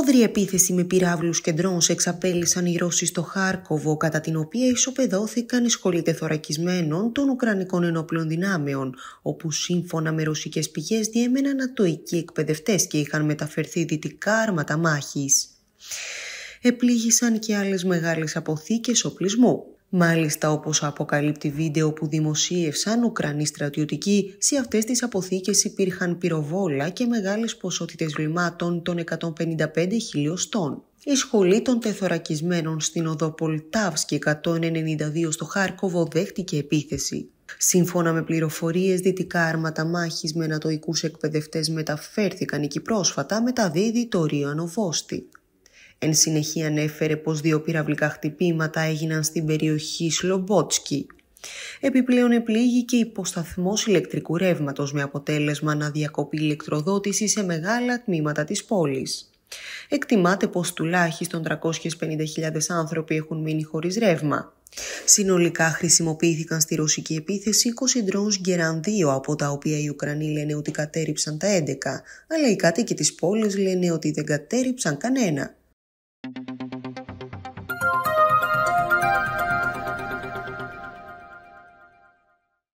Σφοδρή επίθεση με πυράβλους και σε εξαπέλυσαν οι Ρώσοι στο Χάρκοβο, κατά την οποία ισοπεδώθηκαν οι σχολοί τεθωρακισμένων των Ουκρανικών ενόπλων δυνάμεων, όπου σύμφωνα με ρωσικές πηγές διέμεναν ατοικοί εκπαιδευτές και είχαν μεταφερθεί δυτικά άρματα μάχης. Επλήγησαν και άλλες μεγάλες αποθήκες οπλισμού. Μάλιστα όπως αποκαλύπτει βίντεο που δημοσίευσαν Ουκρανοί στρατιωτικοί, σε αυτές τις αποθήκες υπήρχαν πυροβόλα και μεγάλες ποσότητες βλημάτων των 155 χιλιοστών. Η σχολή των τεθωρακισμένων στην οδό Πολτάβσκη 192 στο Χάρκοβο δέχτηκε επίθεση. Σύμφωνα με πληροφορίες, δυτικά άρματα μάχης με ανατοϊκούς εκπαιδευτές μεταφέρθηκαν εκεί πρόσφατα, μεταδίδει το Ρίο Ανοβόστη. Εν συνεχεία ανέφερε πως δύο πυραυλικά χτυπήματα έγιναν στην περιοχή Σλομπότσκι. Επιπλέον επλήγηκε και υποσταθμός ηλεκτρικού ρεύματος με αποτέλεσμα να διακοπεί ηλεκτροδότηση σε μεγάλα τμήματα της πόλης. Εκτιμάται πως τουλάχιστον 350.000 άνθρωποι έχουν μείνει χωρίς ρεύμα. Συνολικά χρησιμοποιήθηκαν στη ρωσική επίθεση 20 ντρόνς Γκεραν 2, από τα οποία οι Ουκρανοί λένε ότι κατέριψαν τα 11, αλλά οι κάτοικοι της πόλης λένε ότι δεν κατέριψαν κανένα.